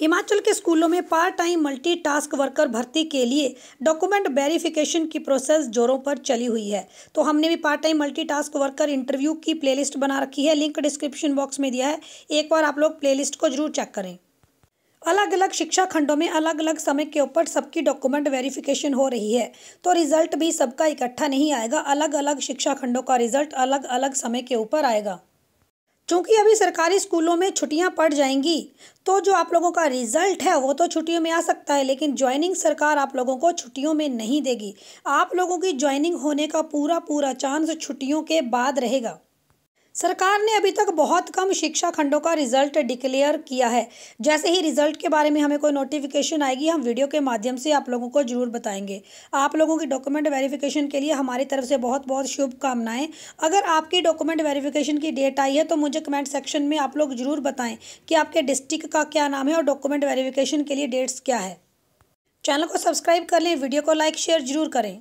हिमाचल के स्कूलों में part time multi task worker भर्ती के लिए डॉक्यूमेंट वेरिफिकेशन की प्रोसेस जोरों पर चली हुई है तो हमने भी part time multi task worker interview की प्लेलिस्ट बना रखी है लिंक डिस्क्रिप्शन बॉक्स में दिया है एक बार आप लोग प्लेलिस्ट को जरूर चेक करें अलग अलग शिक्षा खंडों में अलग अलग समय के ऊपर सबकी डॉक्यूमेंट वेरिफिकेशन हो रही है तो रिजल्ट भी सबका इकट्ठा नहीं आएगा अलग अलग शिक्षा खंडों का रिजल्ट अलग अलग समय के ऊपर आएगा चूँकि अभी सरकारी स्कूलों में छुट्टियां पड़ जाएंगी तो जो आप लोगों का रिजल्ट है वो तो छुट्टियों में आ सकता है लेकिन ज्वाइनिंग सरकार आप लोगों को छुट्टियों में नहीं देगी आप लोगों की ज्वाइनिंग होने का पूरा पूरा चांस छुट्टियों के बाद रहेगा सरकार ने अभी तक बहुत कम शिक्षा खंडों का रिजल्ट डिक्लेयर किया है जैसे ही रिजल्ट के बारे में हमें कोई नोटिफिकेशन आएगी हम वीडियो के माध्यम से आप लोगों को जरूर बताएंगे आप लोगों की डॉक्यूमेंट वेरिफिकेशन के लिए हमारी तरफ से बहुत बहुत शुभकामनाएं अगर आपकी डॉक्यूमेंट वेरिफिकेशन की डेट आई है तो मुझे कमेंट सेक्शन में आप लोग जरूर बताएँ कि आपके डिस्ट्रिक्ट का क्या नाम है और डॉक्यूमेंट वेरीफिकेशन के लिए डेट्स क्या है चैनल को सब्सक्राइब कर लें वीडियो को लाइक शेयर जरूर करें